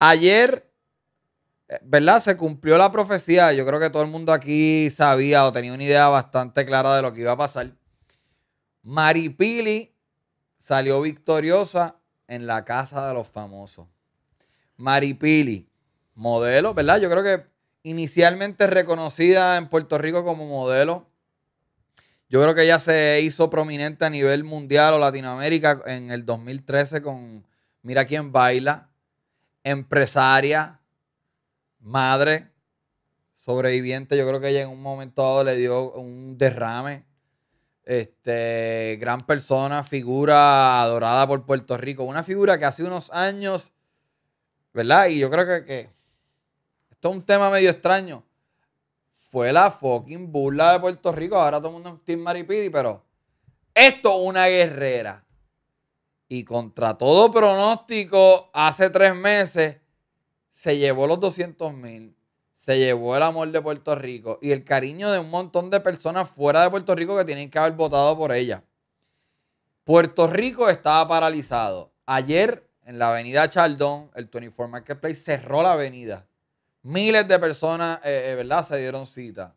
Ayer, ¿verdad? Se cumplió la profecía. Yo creo que todo el mundo aquí sabía o tenía una idea bastante clara de lo que iba a pasar. Maripili salió victoriosa en la casa de los famosos. Maripili, modelo, ¿verdad? Yo creo que inicialmente reconocida en Puerto Rico como modelo. Yo creo que ella se hizo prominente a nivel mundial o Latinoamérica en el 2013 con Mira quién baila empresaria, madre, sobreviviente. Yo creo que ella en un momento dado le dio un derrame. Este, gran persona, figura adorada por Puerto Rico. Una figura que hace unos años, ¿verdad? Y yo creo que, esto es un tema medio extraño. Fue la fucking burla de Puerto Rico. Ahora todo el mundo es Team Maripiri, pero esto es una guerrera y contra todo pronóstico, hace tres meses se llevó los 200 mil, se llevó el amor de Puerto Rico y el cariño de un montón de personas fuera de Puerto Rico que tienen que haber votado por ella. Puerto Rico estaba paralizado. Ayer en la avenida Chaldón, el 24 Marketplace cerró la avenida. Miles de personas, eh, eh, ¿verdad? Se dieron cita.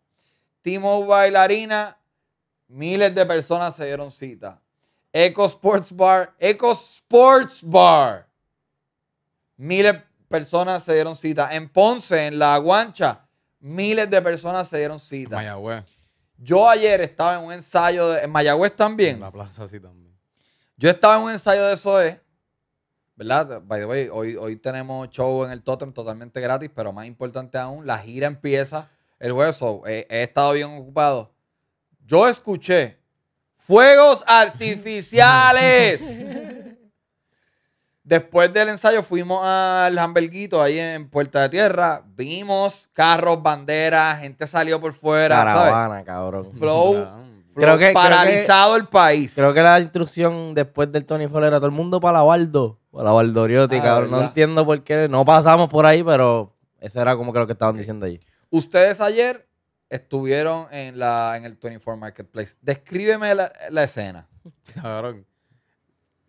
Timo Bailarina, miles de personas se dieron cita. Eco Sports Bar, Eco Sports Bar. Miles de personas se dieron cita. En Ponce, en La Guancha, miles de personas se dieron cita. Mayagüez. Yo ayer estaba en un ensayo de, en Mayagüez también. En la plaza sí también. Yo estaba en un ensayo de SOE, eh, ¿verdad? By the way, hoy, hoy tenemos show en el Totem totalmente gratis, pero más importante aún, la gira empieza el hueso. Eh, he estado bien ocupado. Yo escuché Fuegos artificiales. Después del ensayo fuimos al hamburguito ahí en Puerta de Tierra. Vimos carros, banderas, gente salió por fuera. Caravana, cabrón. Flow. Creo que, paralizado el país. Creo que la instrucción después del Tony Fuller era todo el mundo para la Baldo. Para la Valdoriotti, ah, cabrón. No entiendo por qué. No pasamos por ahí, pero eso era como que lo que estaban diciendo allí. Ustedes ayer estuvieron en, la, en el 24 Marketplace. Descríbeme la, escena. Cabrón.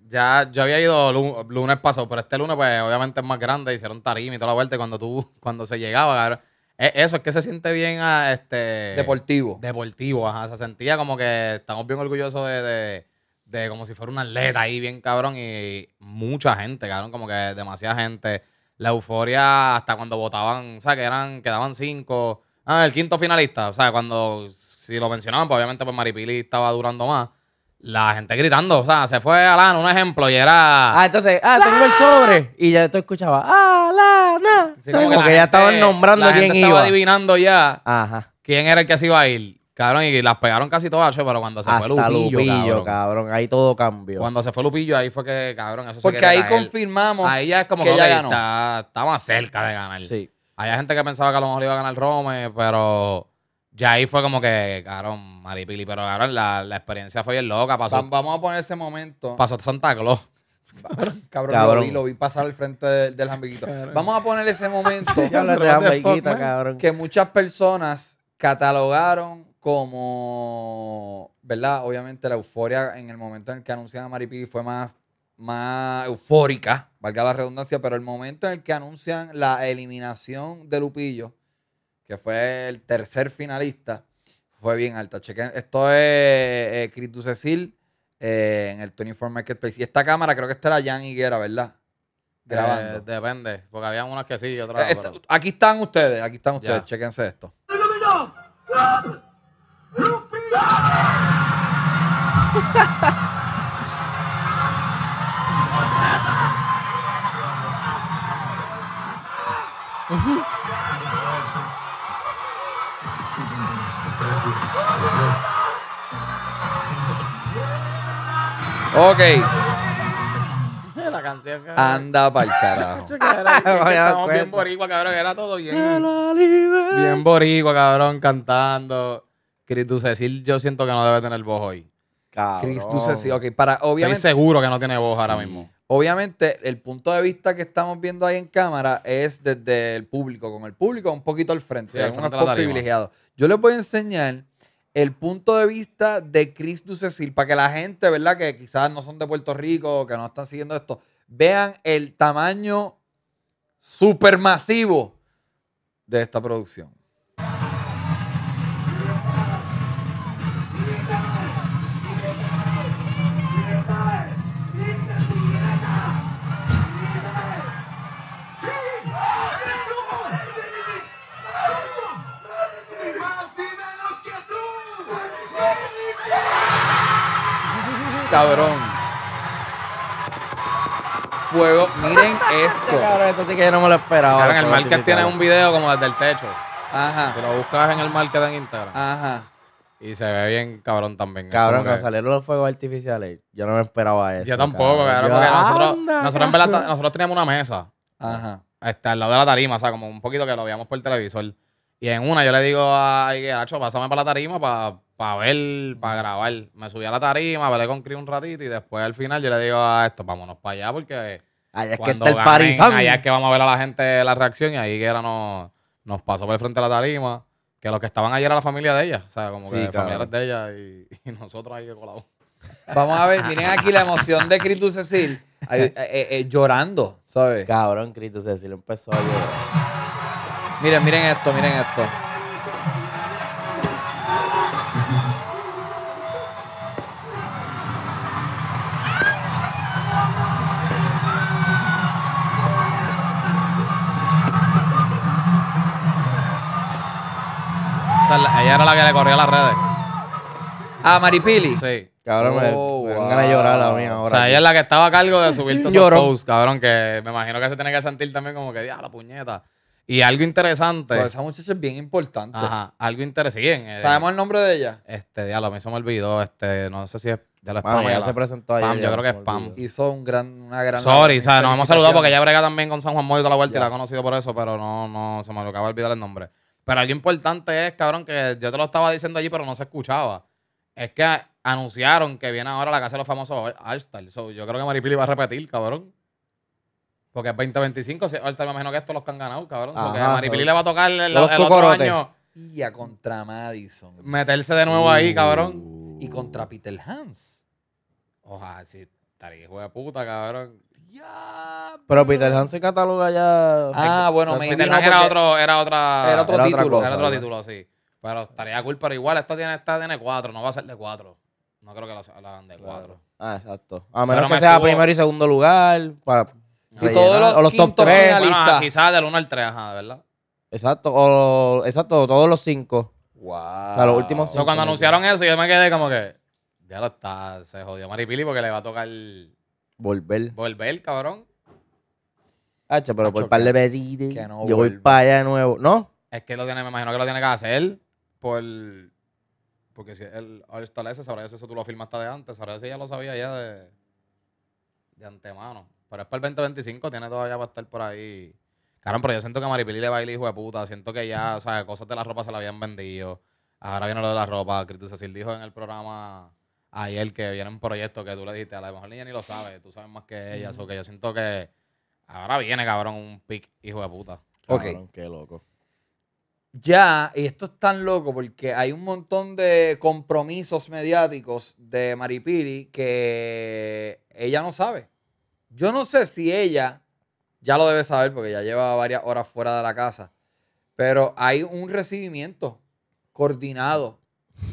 Ya, yo había ido lunes, pasado, pero este lunes, pues, obviamente es más grande, hicieron tarima y toda la vuelta. cuando tú, cuando se llegaba, cabrón, e-, eso es que se siente bien a ah, este. Deportivo. Deportivo, ajá. Se sentía como que estamos bien orgullosos de, de como si fuera un atleta ahí, bien cabrón. Y mucha gente, cabrón, como que demasiada gente. La euforia hasta cuando votaban, o sea, que eran, quedaban cinco Ah, el quinto finalista. O sea, cuando si lo mencionaban, pues obviamente pues Maripili estaba durando más. La gente gritando, o sea, se fue Alana, un ejemplo, y era. Ah, entonces, ah, tengo el sobre. Y ya tú escuchabas, Alana. como, que, ya estaban nombrando quién gente iba. Estaba adivinando ya Ajá. quién era el que se iba a ir. Cabrón, y las pegaron casi todas, pero cuando se fue Lupillo, cabrón. ahí todo cambió. Cuando se fue Lupillo, ahí fue que, cabrón, eso Porque ahí confirmamos ahí ya es como que, que Está, está, más cerca de ganar. Sí. Había gente que pensaba que a lo mejor iba a ganar Rome, pero ya ahí fue como que, cabrón, maripili. Pero, cabrón, la, experiencia fue bien loca. Pasó, Vamos a poner ese momento. pasó Santa Claus. Cabrón, Cabrón. Lo, vi, pasar al frente del, jambiquito. Vamos a poner ese momento cabrón. que muchas personas catalogaron como, ¿verdad? Obviamente la euforia en el momento en que anunciaron a Maripili fue más más eufórica, valga la redundancia, pero el momento en el que anuncian la eliminación de Lupillo, que fue el tercer finalista, fue bien alta. Chequen, esto es Crypto eh, Chris eh, en el 24 Marketplace. Y esta cámara creo que esta era Jan Higuera, ¿verdad? Grabando. Eh, depende, porque había unas que sí y otras no Aquí están ustedes, aquí están ustedes, chequense esto. Ok. La canción, Anda para el carajo. Estamos bien boricua, cabrón. Era todo bien. Bien boricua, cabrón, cantando. Cristo Cecil, yo siento que no debe tener voz hoy. Cabrón. Cristo Cecil, ok. Para, obviamente. Estoy seguro que no tiene voz ahora mismo obviamente el punto de vista que estamos viendo ahí en cámara es desde el público, con el público un poquito al frente, sí, privilegiados. Yo les voy a enseñar el punto de vista de Chris Ducecil para que la gente, ¿verdad? Que quizás no son de Puerto Rico, que no están siguiendo esto, vean el tamaño supermasivo de esta producción. cabrón. Fuego. Miren esto. Cabrón, esto sí que yo no me lo esperaba. En el market tiene un video como desde el techo. Ajá. Si lo buscas en el market en Instagram. Ajá. Y se ve bien cabrón también. Cabrón, cuando que... salieron los fuegos artificiales, yo no me esperaba eso. Yo tampoco, cabrón, porque nosotros, nosotros, teníamos una mesa. Ajá. Este, al lado de la tarima, o sea, como un poquito que lo veíamos por el televisor. Y en una yo le digo a Igueracho, pásame para la tarima para pa ver, para grabar. Me subí a la tarima, hablé con Cris un ratito y después al final yo le digo a ah, esto, vámonos para allá porque... Allá es que está el Allá es que vamos a ver a la gente la reacción y ahí era nos, nos pasó por el frente de la tarima. Que los que estaban allí era la familia de ella, o sea, como que familiares de ella y, nosotros ahí que Vamos a ver, miren aquí la emoción de Cristo Cecil eh, eh, eh, llorando, ¿sabes? Cabrón, Cristo Cecil empezó a llorar. Miren, miren esto, miren esto. ella era la que le corría las redes. Ah, Maripili. Sí. Cabrón, me, oh, a llorar la mía ahora. O sea, ella es la que estaba a cargo de subir sí, todos posts, cabrón, que me imagino que se tiene que sentir también como que, ah, la puñeta. Y algo interesante. esa muchacha es bien importante. Ajá, algo interesante. Eh, ¿Sabemos el nombre de ella? Este, ya lo se me olvidó. Este, no sé si es de la Spam. se presentó ahí yo creo que es Pam. Hizo un gran, una gran. Sorry, o sea, Nos hemos saludado porque ella brega también con San Juan Moyo toda la vuelta y la ha conocido por eso, pero no, no, se me acaba de olvidar el nombre. Pero algo importante es, cabrón, que yo te lo estaba diciendo allí, pero no se escuchaba. Es que anunciaron que viene ahora la casa de los famosos All Star. yo creo que Maripili va a repetir, cabrón. Porque es 2025, ahorita me imagino que estos los que han ganado, cabrón. so que a Maripili le va a tocar el, otro año. Y a contra Madison. Meterse de nuevo ahí, uh. cabrón. Y contra Peter Hans. Ojalá, sí, estaría hijo de puta, cabrón. Pero Peter Hans se cataloga ya. Ah, bueno, me Peter Hans era otro, era otra. Era otro título. era otro título, sí. Pero estaría cool, pero igual esto tiene, esta tiene 4, no va a ser de cuatro No creo que la hagan de 4. Ah, exacto. A menos que sea primero y segundo lugar, o los top 3. quizás del 1 al 3, ajá, ¿verdad? Exacto, o, exacto, todos los 5. Wow. O los últimos 5. cuando anunciaron eso, yo me quedé como que. Ya lo está, se jodió Maripili porque le va a tocar. Volver. Volver, cabrón. Hacha, pero por par de besitos yo voy para allá de nuevo. ¿No? Es que lo tiene, me imagino que lo tiene que hacer por. Porque si él establece, sabrá eso tú lo firmaste de antes, sabrá eso ya lo sabía ya de, de antemano. Pero es para el 2025, tiene todavía para estar por ahí. Caramba, pero yo siento que a Maripili le ir hijo de puta. Siento que ya, o sea, cosas de la ropa se la habían vendido. Ahora viene lo de la ropa. Cristo Cecil dijo en el programa ayer que viene un proyecto que tú le dijiste, a la mejor niña ni lo sabe, tú sabes más que ella. o que yo siento que ahora viene, cabrón, un pick hijo de puta. Cabrón, qué loco. Ya, y esto es tan loco porque hay un montón de compromisos mediáticos de Maripiri que ella no sabe. Yo no sé si ella, ya lo debe saber porque ya lleva varias horas fuera de la casa, pero hay un recibimiento coordinado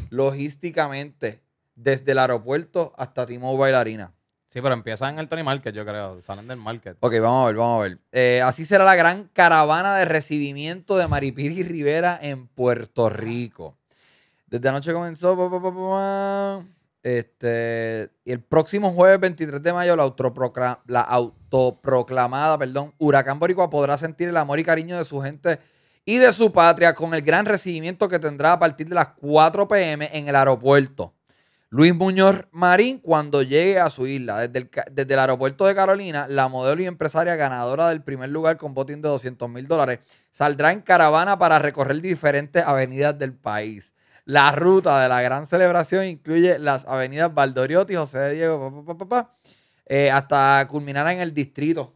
logísticamente desde el aeropuerto hasta Timo Bailarina. Sí, pero empiezan en el Tony Market, yo creo. Salen del Market. Ok, vamos a ver, vamos a ver. Eh, así será la gran caravana de recibimiento de Maripiri Rivera en Puerto Rico. Desde anoche comenzó. Este, y el próximo jueves 23 de mayo, la, autoproclamada, perdón, Huracán Boricua podrá sentir el amor y cariño de su gente y de su patria con el gran recibimiento que tendrá a partir de las 4 pm en el aeropuerto. Luis Muñoz Marín cuando llegue a su isla. Desde el, desde el aeropuerto de Carolina, la modelo y empresaria ganadora del primer lugar con botín de 200 mil dólares saldrá en caravana para recorrer diferentes avenidas del país. La ruta de la gran celebración incluye las avenidas Valdoriotti, José de Diego, eh, hasta culminar en el distrito.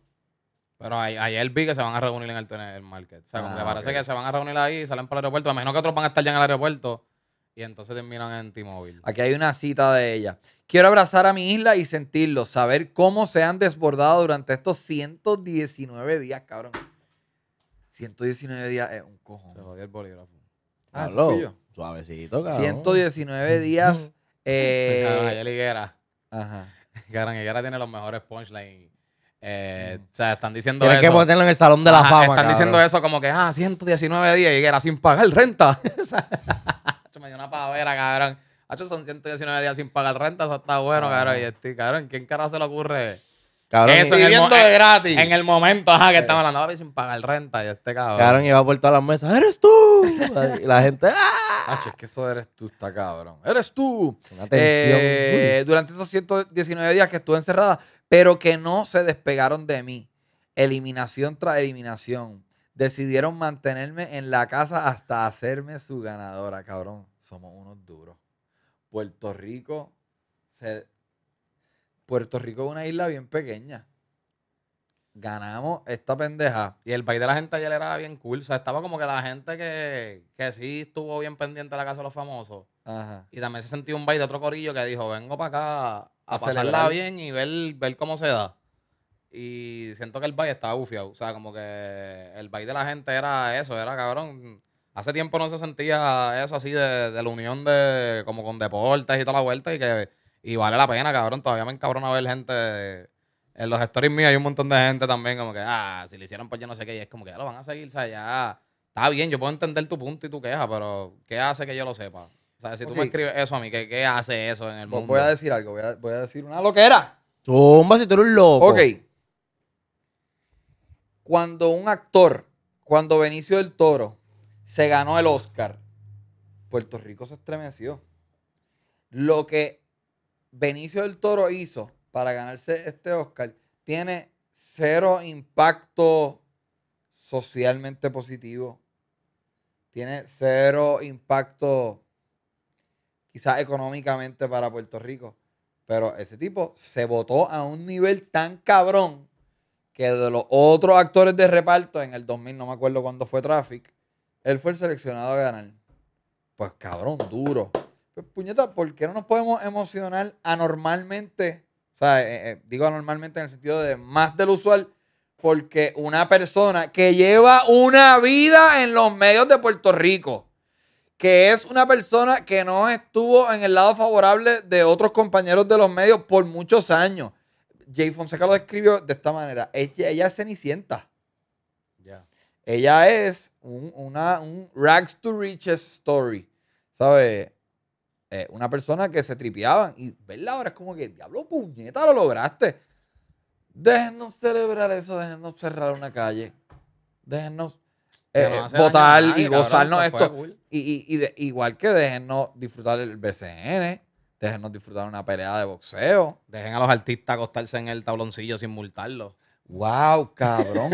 Pero ayer vi que se van a reunir en el, market. Me ah, parece que se van a reunir ahí, y salen para el aeropuerto. A imagino que otros van a estar ya en el aeropuerto y entonces terminan en T-Mobile. Aquí hay una cita de ella. Quiero abrazar a mi isla y sentirlo, saber cómo se han desbordado durante estos 119 días, cabrón. 119 días es un cojón. Se jodió el bolígrafo. Ah, Suavecito, cabrón. 119 días. eh... Higuera. Ajá. Carangel Higuera tiene los mejores punchlines. Eh, O sea, están diciendo Tienes eso. que ponerlo en el Salón de la Fama. Están diciendo eso como que, ah, 119 días Higuera sin pagar renta. me dio una pavera, cabrón. son 119 días sin pagar renta, eso está bueno, cabrón. Y este, cabrón, ¿quién cara se le ocurre? Cabrón, eso en el, de eh, gratis. en el momento, ajá, que estamos estaba hablando, sin pagar renta y este cabrón. Cabrón, iba por todas las mesas, ¡eres tú! y la gente, ah, Ah, es que eso eres tú, está cabrón. Eres tú. Eh, durante estos 119 días que estuve encerrada, pero que no se despegaron de mí. Eliminación tras eliminación. Decidieron mantenerme en la casa hasta hacerme su ganadora, cabrón. Somos unos duros. Puerto Rico Puerto Rico es una isla bien pequeña ganamos esta pendeja. Y el baile de la gente ayer era bien cool. O sea, estaba como que la gente que, que sí estuvo bien pendiente de la casa de los famosos. Ajá. Y también se sentía un baile de otro corillo que dijo, vengo para acá a, pasarla bien y ver, ver cómo se da. Y siento que el baile estaba bufiado. O sea, como que el baile de la gente era eso, era cabrón. Hace tiempo no se sentía eso así de, de la unión de como con deportes y toda la vuelta y que y vale la pena, cabrón. Todavía me encabrona ver gente en los stories míos hay un montón de gente también como que, ah, si le hicieron pues yo no sé qué, y es como que ya lo van a seguir, o sea, ya está bien, yo puedo entender tu punto y tu queja, pero ¿qué hace que yo lo sepa? O sea, si tú me escribes eso a mí, ¿qué, hace eso en el mundo? Voy a decir algo, voy a, voy a decir una loquera. Tumba, si tú eres un loco. Ok. Cuando un actor, cuando Benicio del Toro se ganó el Oscar, Puerto Rico se estremeció. Lo que Benicio del Toro hizo para ganarse este Oscar tiene cero impacto socialmente positivo. Tiene cero impacto quizás económicamente para Puerto Rico. Pero ese tipo se votó a un nivel tan cabrón que de los otros actores de reparto en el 2000, no me acuerdo cuándo fue Traffic, él fue el seleccionado a ganar. Pues cabrón, duro. Pues puñeta, ¿por qué no nos podemos emocionar anormalmente o sea, eh, eh, digo normalmente en el sentido de más del usual, porque una persona que lleva una vida en los medios de Puerto Rico, que es una persona que no estuvo en el lado favorable de otros compañeros de los medios por muchos años. Jay Fonseca lo describió de esta manera. Ella, es cenicienta. Ella es una, un rags to riches story. ¿Sabes? Eh, una persona que se tripeaban. Y verla ahora es como que, diablo, puñeta, lo lograste. Déjenos celebrar eso, déjenos cerrar una calle. déjenos eh, votar y gozarnos esto. Y, igual que déjenos disfrutar el BCN, déjenos disfrutar una pelea de boxeo. Dejen a los artistas acostarse en el tabloncillo sin multarlos. Wow, cabrón,